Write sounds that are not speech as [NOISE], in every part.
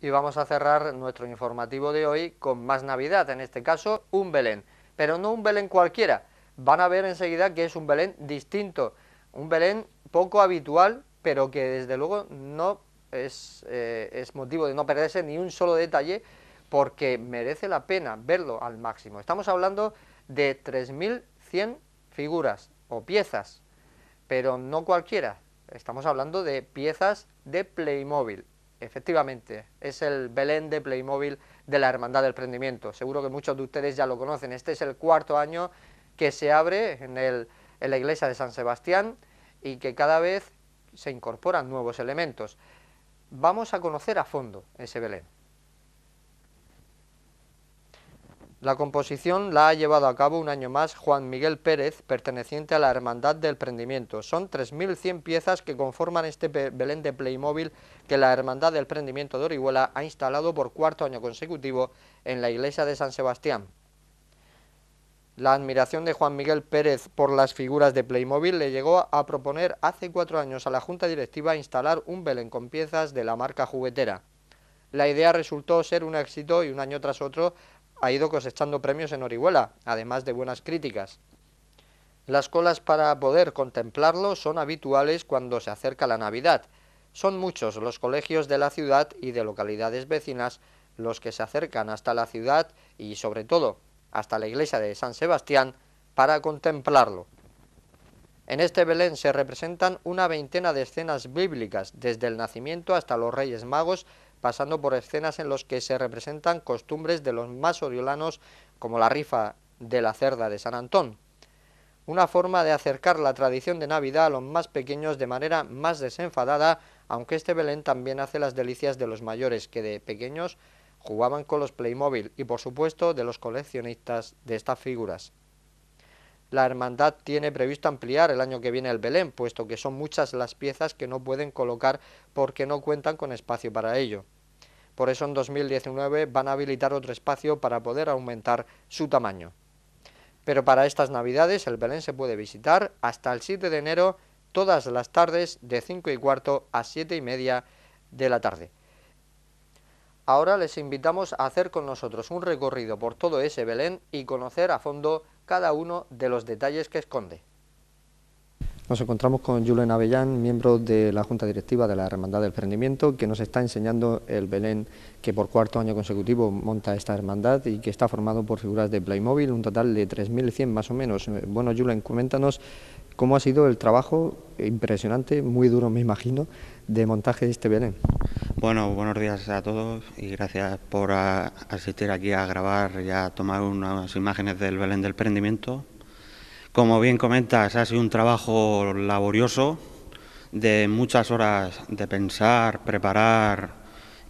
Y vamos a cerrar nuestro informativo de hoy con más Navidad, en este caso un Belén. Pero no un Belén cualquiera, van a ver enseguida que es un Belén distinto, un Belén poco habitual, pero que desde luego no es, eh, motivo de no perderse ni un solo detalle, porque merece la pena verlo al máximo. Estamos hablando de 3.100 figuras o piezas, pero no cualquiera, estamos hablando de piezas de Playmobil. Efectivamente, es el Belén de Playmobil de la Hermandad del Prendimiento. Seguro que muchos de ustedes ya lo conocen. Este es el cuarto año que se abre en, el, en la iglesia de San Sebastián y que cada vez se incorporan nuevos elementos. Vamos a conocer a fondo ese Belén. La composición la ha llevado a cabo un año más Juan Miguel Pérez, perteneciente a la Hermandad del Prendimiento. Son 3.100 piezas que conforman este Belén de Playmobil que la Hermandad del Prendimiento de Orihuela ha instalado por cuarto año consecutivo en la iglesia de San Sebastián. La admiración de Juan Miguel Pérez por las figuras de Playmobil le llegó a proponer hace cuatro años a la Junta Directiva instalar un Belén con piezas de la marca juguetera. La idea resultó ser un éxito y un año tras otro ha ido cosechando premios en Orihuela, además de buenas críticas. Las colas para poder contemplarlo son habituales cuando se acerca la Navidad. Son muchos los colegios de la ciudad y de localidades vecinas los que se acercan hasta la ciudad y sobre todo hasta la iglesia de San Sebastián para contemplarlo. En este Belén se representan una veintena de escenas bíblicas, desde el nacimiento hasta los Reyes Magos pasando por escenas en las que se representan costumbres de los más oriolanos como la rifa de la cerda de San Antón. Una forma de acercar la tradición de Navidad a los más pequeños de manera más desenfadada, aunque este Belén también hace las delicias de los mayores que de pequeños jugaban con los Playmobil y por supuesto de los coleccionistas de estas figuras. La hermandad tiene previsto ampliar el año que viene el Belén, puesto que son muchas las piezas que no pueden colocar porque no cuentan con espacio para ello. Por eso en 2019 van a habilitar otro espacio para poder aumentar su tamaño. Pero para estas navidades el Belén se puede visitar hasta el 7 de enero todas las tardes de 5 y cuarto a 7 y media de la tarde. Ahora les invitamos a hacer con nosotros un recorrido por todo ese Belén y conocer a fondo cada uno de los detalles que esconde. Nos encontramos con Julen Avellán, miembro de la Junta Directiva de la Hermandad del Prendimiento, que nos está enseñando el Belén que por cuarto año consecutivo monta esta hermandad y que está formado por figuras de Playmobil, un total de 3.100 más o menos. Eh, bueno, Julen, coméntanos cómo ha sido el trabajo, impresionante, muy duro me imagino, de montaje de este Belén. Bueno, buenos días a todos y gracias por asistir aquí a grabar y a tomar unas imágenes del Belén del Prendimiento. Como bien comentas, ha sido un trabajo laborioso de muchas horas de pensar, preparar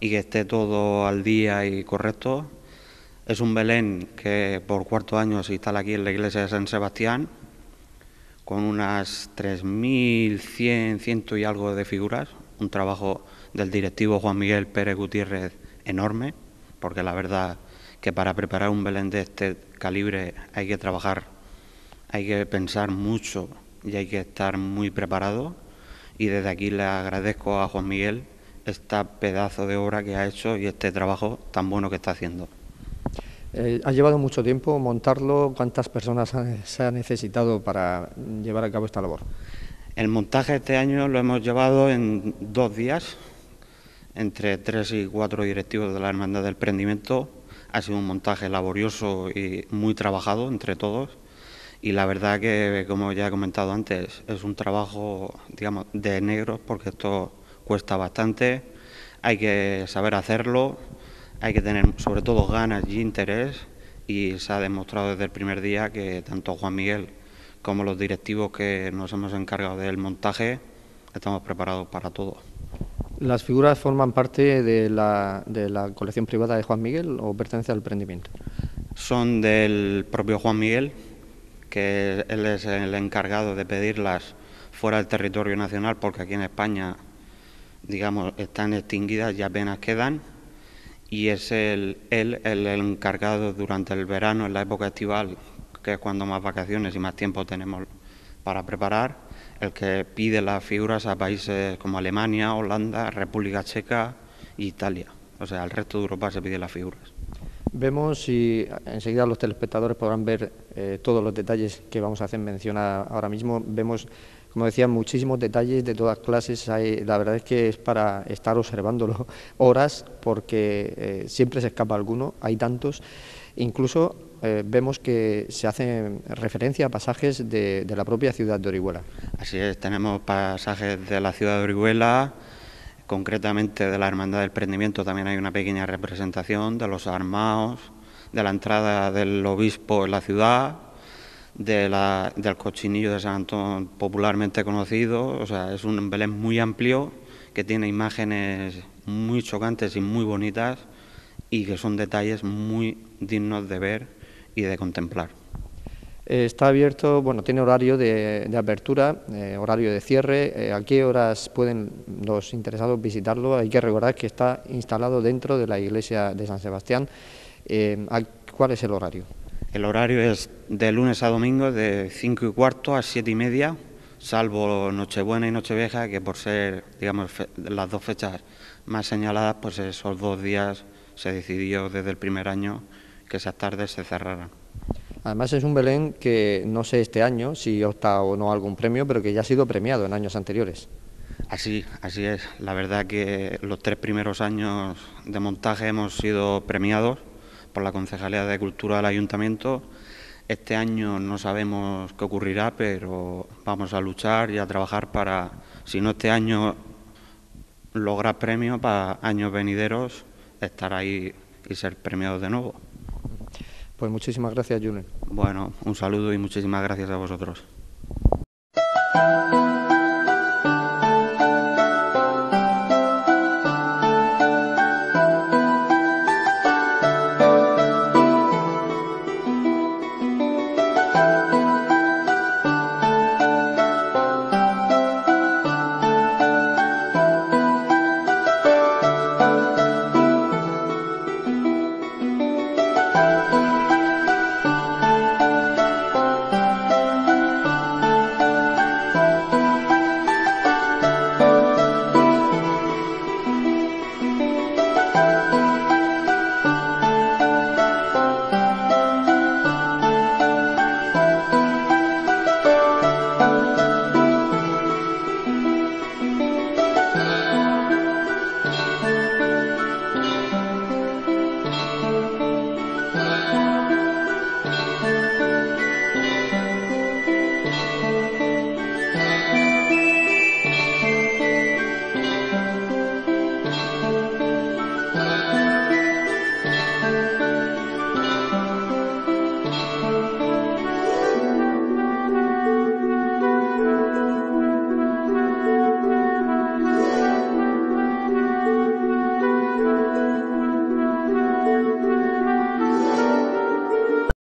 y que esté todo al día y correcto. Es un Belén que por cuarto año se instala aquí en la iglesia de San Sebastián con unas 3.100, ciento y algo de figuras, un trabajo del directivo Juan Miguel Pérez Gutiérrez enorme, porque la verdad que para preparar un Belén de este calibre hay que trabajar, hay que pensar mucho y hay que estar muy preparado. Y desde aquí le agradezco a Juan Miguel esta pedazo de obra que ha hecho y este trabajo tan bueno que está haciendo. Eh, ha llevado mucho tiempo montarlo. ¿Cuántas personas se ha necesitado para llevar a cabo esta labor? El montaje este año lo hemos llevado en dos días, entre tres y cuatro directivos de la Hermandad del Prendimiento. Ha sido un montaje laborioso y muy trabajado entre todos. Y la verdad que, como ya he comentado antes, es un trabajo, digamos, de negros, porque esto cuesta bastante, hay que saber hacerlo, hay que tener sobre todo ganas y interés, y se ha demostrado desde el primer día que tanto Juan Miguel como los directivos que nos hemos encargado del montaje, estamos preparados para todo. ¿Las figuras forman parte de la, de la colección privada de Juan Miguel o pertenece al emprendimiento? Son del propio Juan Miguel, que él es el encargado de pedirlas fuera del territorio nacional, porque aquí en España, digamos, están extinguidas y apenas quedan. Y es el, él el encargado durante el verano, en la época estival, que es cuando más vacaciones y más tiempo tenemos para preparar, el que pide las figuras a países como Alemania, Holanda, República Checa e Italia. O sea, al resto de Europa se pide las figuras. Vemos y enseguida los telespectadores podrán ver eh, todos los detalles que vamos a hacer mencionar ahora mismo. Vemos, como decía, muchísimos detalles de todas clases. la verdad es que es para estar observándolo [LAUGHS] horas porque eh, siempre se escapa alguno, hay tantos. Incluso eh, vemos que se hace referencia a pasajes de, la propia ciudad de Orihuela. Así es, tenemos pasajes de la ciudad de Orihuela, concretamente de la Hermandad del Prendimiento también hay una pequeña representación, de los armados, de la entrada del obispo en la ciudad, de la, del cochinillo de San Antón popularmente conocido, o sea, es un Belén muy amplio que tiene imágenes muy chocantes y muy bonitas y que son detalles muy dignos de ver y de contemplar. Eh, está abierto, bueno, tiene horario de, apertura, eh, horario de cierre. Eh, ¿A qué horas pueden los interesados visitarlo? Hay que recordar que está instalado dentro de la iglesia de San Sebastián. ¿Cuál es el horario? El horario es de lunes a domingo de 5 y cuarto a siete y media, salvo Nochebuena y Nochevieja, que por ser, digamos, las dos fechas más señaladas, pues esos dos días se decidió desde el primer año que esas tardes se cerraran. Además es un Belén que no sé este año si opta o no algún premio, pero que ya ha sido premiado en años anteriores. Así, así es. La verdad que los tres primeros años de montaje hemos sido premiados por la Concejalía de Cultura del Ayuntamiento. Este año no sabemos qué ocurrirá, pero vamos a luchar y a trabajar para, si no este año lograr premio, para años venideros estar ahí y ser premiados de nuevo. Pues muchísimas gracias, Julen. Bueno, un saludo y muchísimas gracias a vosotros.